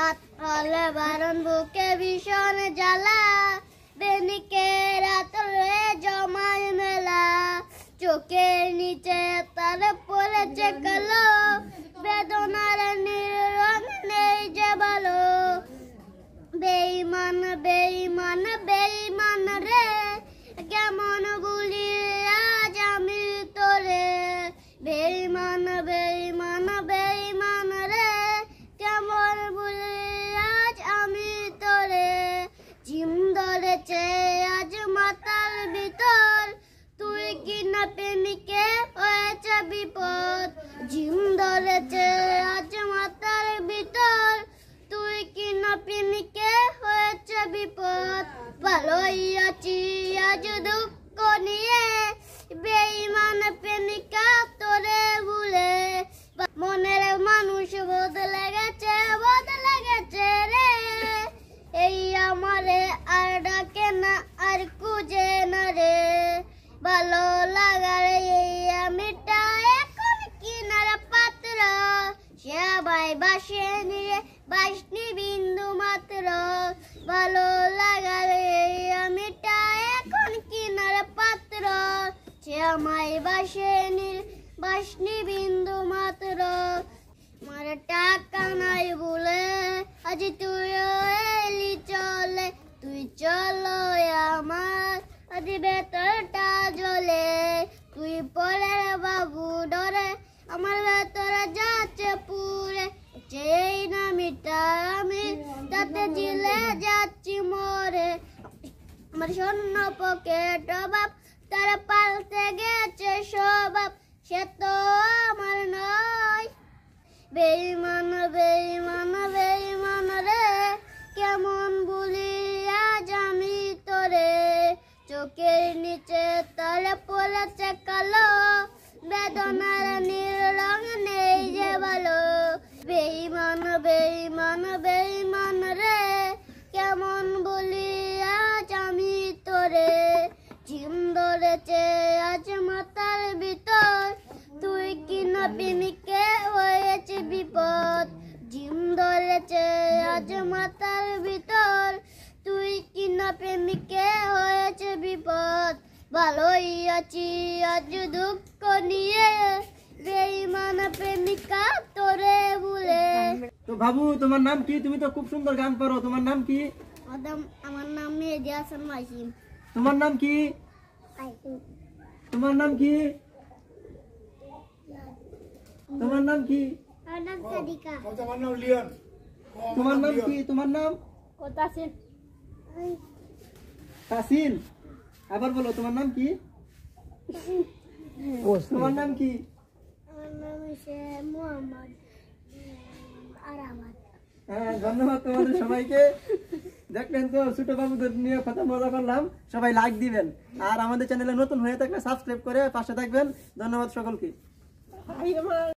রাত হলে বারণ বুকে ভীষণ জ্বালা বেনিকে রাত হলে জমায় মেলা চোখের নিচে তার পড়েছে কালো বেদনার নিরং নেই যে ভালো বেইমান বেইমান বেইমান রে কেমন গুলি আজ আমি তোরে বেইমান বেই প্রেমিকে হয়েছে বিপদ জিম ধরেছে হৃদয় বাসে নিয়ে বাসনি বিন্দু মাত্র ভালো লাগালে আমিটা এখন কিনার পাত্র সে আমায় বাসে নিয়ে বাসনি বিন্দু মাত্র আমার টাকা নাই বলে আজ তুই এলি চলে তুই চলো আমার আজ বেতরটা জ্বলে তুই পরের বাবু ডরে আমার ভেতরে যাচ্ছে পুরে হাতে জিলে যাচ্ছি মরে আমার স্বর্ণ পকেট অভাব তারা পাল্টে গেছে স্বভাব সে তো আমার নয় বেইমান বেইমান বেইমান রে কেমন বলি আজ আমি তোরে চোখের নিচে তারা পড়েছে কালো বেদনা আছে মাথার ভিতর তুই কিনা প্রেমিকে হয়েছে বিপদ জিম ধরেছে আজ মাথার ভিতর তুই কিনা প্রেমিকে হয়েছে বিপদ ভালোই আছি আজ দুঃখ নিয়ে বেইমানা প্রেমিকা তোরে ভুলে তো বাবু তোমার নাম কি তুমি তো খুব সুন্দর গান পারো তোমার নাম কি আমার নাম মেহেদি হাসান মাসিম তোমার নাম কি তোমার নাম কি তোমার নাম কি তোমার নাম তোমার নাম কি তোমার নাম তাসিন আবার বলো তোমার নাম কি তোমার নাম কি হ্যাঁ, ধন্যবাদ তোমাদের সবাইকে দেখবেন তো ছোট বাবু নিয়ে কথা মজা করলাম সবাই লাইক দিবেন আর আমাদের চ্যানেলে নতুন হয়ে থাকলে সাবস্ক্রাইব করে পাশে থাকবেন ধন্যবাদ সকলকে